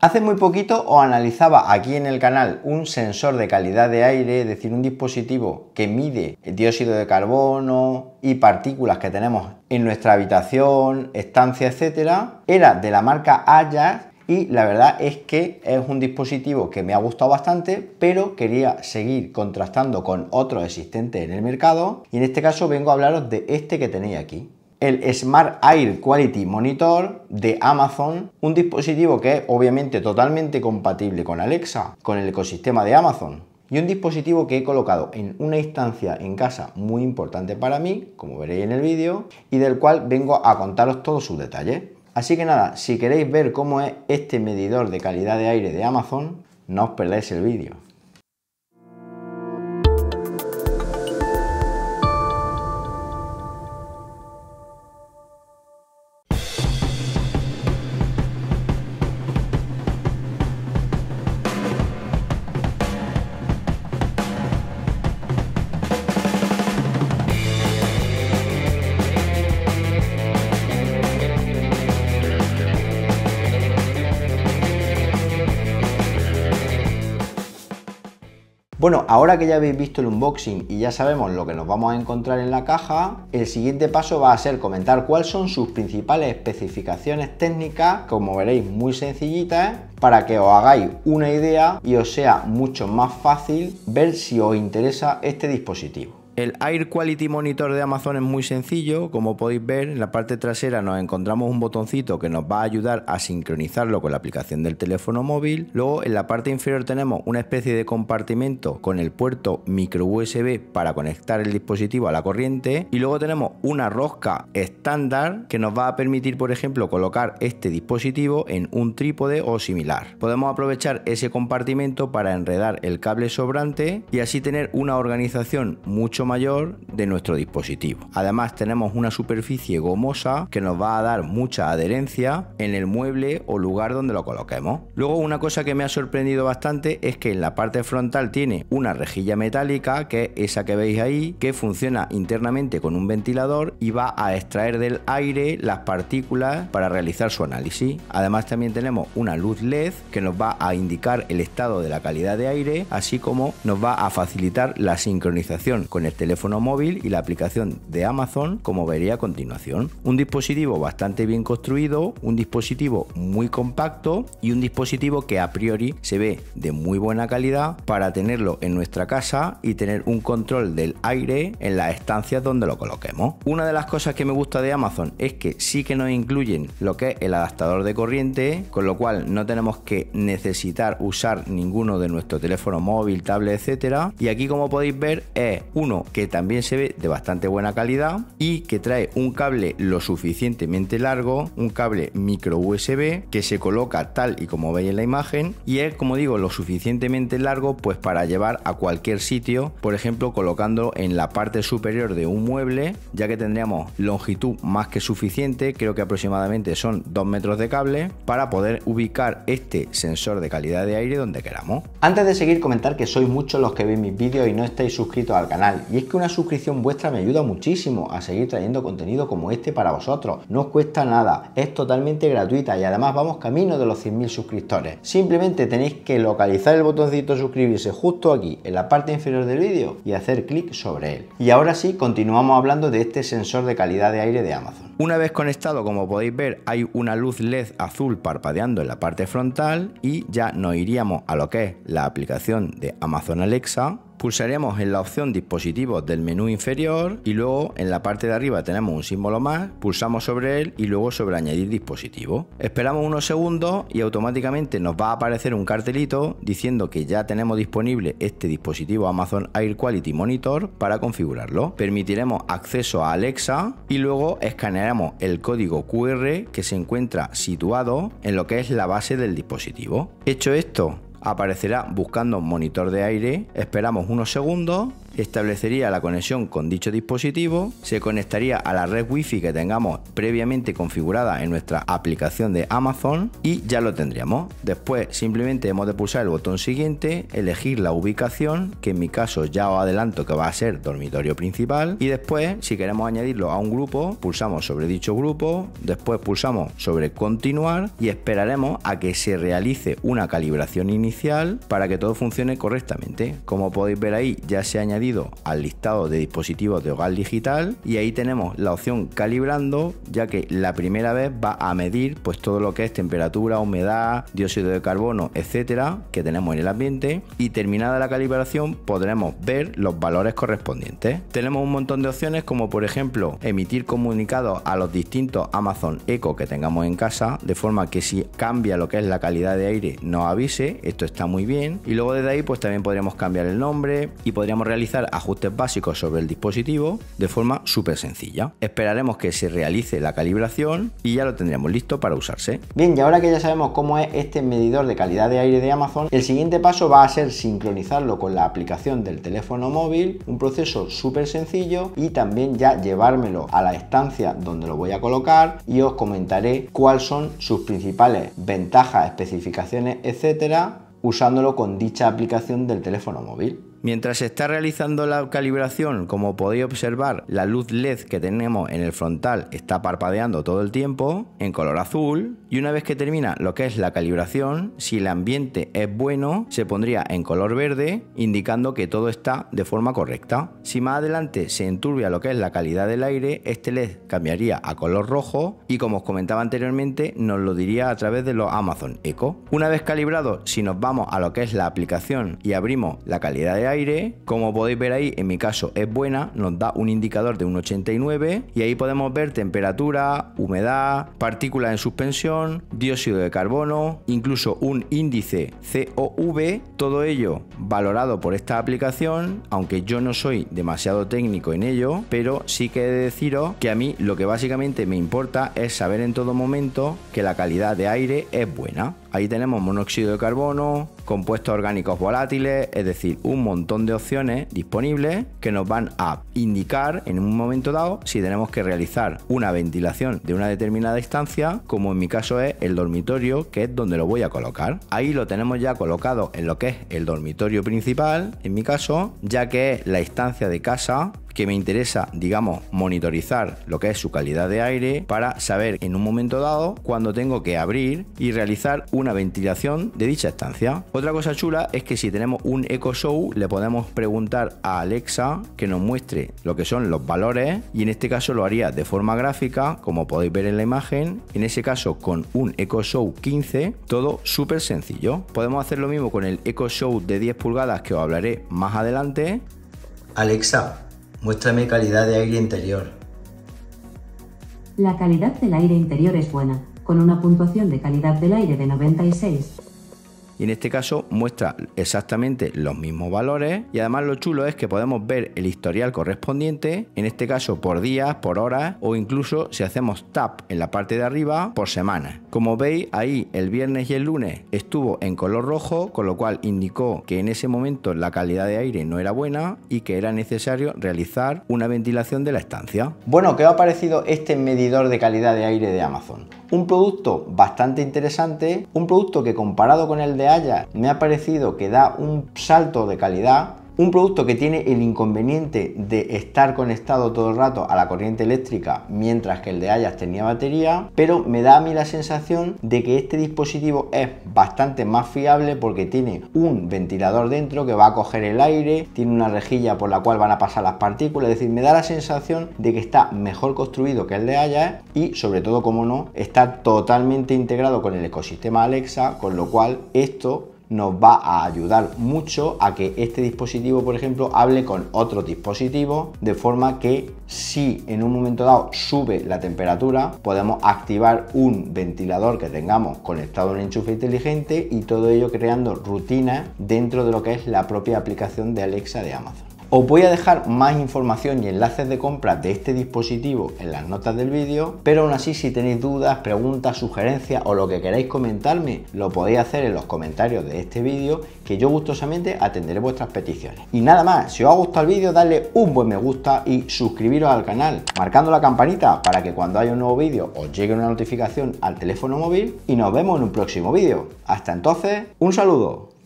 Hace muy poquito os analizaba aquí en el canal un sensor de calidad de aire, es decir, un dispositivo que mide el dióxido de carbono y partículas que tenemos en nuestra habitación, estancia, etc. Era de la marca Ajax y la verdad es que es un dispositivo que me ha gustado bastante, pero quería seguir contrastando con otros existentes en el mercado y en este caso vengo a hablaros de este que tenéis aquí el Smart Air Quality Monitor de Amazon, un dispositivo que es obviamente totalmente compatible con Alexa, con el ecosistema de Amazon, y un dispositivo que he colocado en una instancia en casa muy importante para mí, como veréis en el vídeo, y del cual vengo a contaros todos sus detalles. Así que nada, si queréis ver cómo es este medidor de calidad de aire de Amazon, no os perdáis el vídeo. Bueno, ahora que ya habéis visto el unboxing y ya sabemos lo que nos vamos a encontrar en la caja, el siguiente paso va a ser comentar cuáles son sus principales especificaciones técnicas, como veréis muy sencillitas, para que os hagáis una idea y os sea mucho más fácil ver si os interesa este dispositivo. El Air Quality Monitor de Amazon es muy sencillo, como podéis ver en la parte trasera nos encontramos un botoncito que nos va a ayudar a sincronizarlo con la aplicación del teléfono móvil, luego en la parte inferior tenemos una especie de compartimento con el puerto micro USB para conectar el dispositivo a la corriente y luego tenemos una rosca estándar que nos va a permitir por ejemplo colocar este dispositivo en un trípode o similar. Podemos aprovechar ese compartimento para enredar el cable sobrante y así tener una organización mucho más mayor de nuestro dispositivo. Además tenemos una superficie gomosa que nos va a dar mucha adherencia en el mueble o lugar donde lo coloquemos. Luego una cosa que me ha sorprendido bastante es que en la parte frontal tiene una rejilla metálica que es esa que veis ahí que funciona internamente con un ventilador y va a extraer del aire las partículas para realizar su análisis. Además también tenemos una luz LED que nos va a indicar el estado de la calidad de aire así como nos va a facilitar la sincronización con el teléfono móvil y la aplicación de Amazon como vería a continuación. Un dispositivo bastante bien construido, un dispositivo muy compacto y un dispositivo que a priori se ve de muy buena calidad para tenerlo en nuestra casa y tener un control del aire en las estancias donde lo coloquemos. Una de las cosas que me gusta de Amazon es que sí que nos incluyen lo que es el adaptador de corriente, con lo cual no tenemos que necesitar usar ninguno de nuestro teléfono móvil, tablet, etcétera. Y aquí como podéis ver es uno que también se ve de bastante buena calidad y que trae un cable lo suficientemente largo, un cable micro USB que se coloca tal y como veis en la imagen y es como digo lo suficientemente largo pues para llevar a cualquier sitio, por ejemplo colocándolo en la parte superior de un mueble ya que tendríamos longitud más que suficiente, creo que aproximadamente son 2 metros de cable para poder ubicar este sensor de calidad de aire donde queramos. Antes de seguir comentar que sois muchos los que veis mis vídeos y no estáis suscritos al canal y es que una suscripción vuestra me ayuda muchísimo a seguir trayendo contenido como este para vosotros. No os cuesta nada, es totalmente gratuita y además vamos camino de los 100.000 suscriptores. Simplemente tenéis que localizar el botoncito suscribirse justo aquí, en la parte inferior del vídeo y hacer clic sobre él. Y ahora sí, continuamos hablando de este sensor de calidad de aire de Amazon. Una vez conectado, como podéis ver, hay una luz LED azul parpadeando en la parte frontal y ya nos iríamos a lo que es la aplicación de Amazon Alexa pulsaremos en la opción dispositivos del menú inferior y luego en la parte de arriba tenemos un símbolo más, pulsamos sobre él y luego sobre añadir dispositivo. Esperamos unos segundos y automáticamente nos va a aparecer un cartelito diciendo que ya tenemos disponible este dispositivo Amazon Air Quality Monitor para configurarlo. Permitiremos acceso a Alexa y luego escanearemos el código QR que se encuentra situado en lo que es la base del dispositivo. Hecho esto, aparecerá buscando monitor de aire, esperamos unos segundos establecería la conexión con dicho dispositivo, se conectaría a la red wifi que tengamos previamente configurada en nuestra aplicación de Amazon y ya lo tendríamos. Después simplemente hemos de pulsar el botón siguiente, elegir la ubicación, que en mi caso ya os adelanto que va a ser dormitorio principal y después si queremos añadirlo a un grupo, pulsamos sobre dicho grupo, después pulsamos sobre continuar y esperaremos a que se realice una calibración inicial para que todo funcione correctamente. Como podéis ver ahí ya se ha añadido al listado de dispositivos de hogar digital y ahí tenemos la opción calibrando ya que la primera vez va a medir pues todo lo que es temperatura, humedad, dióxido de carbono, etcétera que tenemos en el ambiente y terminada la calibración podremos ver los valores correspondientes. Tenemos un montón de opciones como por ejemplo emitir comunicados a los distintos Amazon eco que tengamos en casa de forma que si cambia lo que es la calidad de aire nos avise, esto está muy bien y luego desde ahí pues también podríamos cambiar el nombre y podríamos realizar ajustes básicos sobre el dispositivo de forma súper sencilla. Esperaremos que se realice la calibración y ya lo tendremos listo para usarse. Bien, y ahora que ya sabemos cómo es este medidor de calidad de aire de Amazon, el siguiente paso va a ser sincronizarlo con la aplicación del teléfono móvil, un proceso súper sencillo y también ya llevármelo a la estancia donde lo voy a colocar y os comentaré cuáles son sus principales ventajas, especificaciones, etcétera, usándolo con dicha aplicación del teléfono móvil. Mientras se está realizando la calibración, como podéis observar, la luz LED que tenemos en el frontal está parpadeando todo el tiempo en color azul y una vez que termina lo que es la calibración, si el ambiente es bueno, se pondría en color verde indicando que todo está de forma correcta. Si más adelante se enturbia lo que es la calidad del aire, este LED cambiaría a color rojo y como os comentaba anteriormente, nos lo diría a través de los Amazon Echo. Una vez calibrado, si nos vamos a lo que es la aplicación y abrimos la calidad de aire, como podéis ver ahí, en mi caso es buena, nos da un indicador de un 89 y ahí podemos ver temperatura, humedad, partículas en suspensión, dióxido de carbono, incluso un índice COV, todo ello valorado por esta aplicación, aunque yo no soy demasiado técnico en ello, pero sí que he deciros que a mí lo que básicamente me importa es saber en todo momento que la calidad de aire es buena. Ahí tenemos monóxido de carbono, compuestos orgánicos volátiles, es decir, un montón de opciones disponibles que nos van a indicar en un momento dado si tenemos que realizar una ventilación de una determinada instancia, como en mi caso es el dormitorio, que es donde lo voy a colocar. Ahí lo tenemos ya colocado en lo que es el dormitorio principal, en mi caso, ya que es la instancia de casa que me interesa, digamos, monitorizar lo que es su calidad de aire para saber en un momento dado cuando tengo que abrir y realizar una ventilación de dicha estancia. Otra cosa chula es que si tenemos un Echo Show le podemos preguntar a Alexa que nos muestre lo que son los valores y en este caso lo haría de forma gráfica, como podéis ver en la imagen, en ese caso con un Echo Show 15, todo súper sencillo. Podemos hacer lo mismo con el Echo Show de 10 pulgadas que os hablaré más adelante. Alexa, Muéstrame calidad de aire interior. La calidad del aire interior es buena, con una puntuación de calidad del aire de 96 y en este caso muestra exactamente los mismos valores y además lo chulo es que podemos ver el historial correspondiente, en este caso por días, por horas o incluso si hacemos tap en la parte de arriba por semana. Como veis ahí el viernes y el lunes estuvo en color rojo, con lo cual indicó que en ese momento la calidad de aire no era buena y que era necesario realizar una ventilación de la estancia. Bueno, ¿qué ha parecido este medidor de calidad de aire de Amazon? Un producto bastante interesante, un producto que comparado con el de Haya me ha parecido que da un salto de calidad un producto que tiene el inconveniente de estar conectado todo el rato a la corriente eléctrica, mientras que el de Hayas tenía batería, pero me da a mí la sensación de que este dispositivo es bastante más fiable porque tiene un ventilador dentro que va a coger el aire, tiene una rejilla por la cual van a pasar las partículas, es decir, me da la sensación de que está mejor construido que el de Hayas y sobre todo, como no, está totalmente integrado con el ecosistema Alexa, con lo cual esto nos va a ayudar mucho a que este dispositivo, por ejemplo, hable con otro dispositivo de forma que si en un momento dado sube la temperatura, podemos activar un ventilador que tengamos conectado a un enchufe inteligente y todo ello creando rutinas dentro de lo que es la propia aplicación de Alexa de Amazon. Os voy a dejar más información y enlaces de compra de este dispositivo en las notas del vídeo, pero aún así si tenéis dudas, preguntas, sugerencias o lo que queráis comentarme, lo podéis hacer en los comentarios de este vídeo que yo gustosamente atenderé vuestras peticiones. Y nada más, si os ha gustado el vídeo, dadle un buen me gusta y suscribiros al canal, marcando la campanita para que cuando haya un nuevo vídeo os llegue una notificación al teléfono móvil y nos vemos en un próximo vídeo. Hasta entonces, un saludo.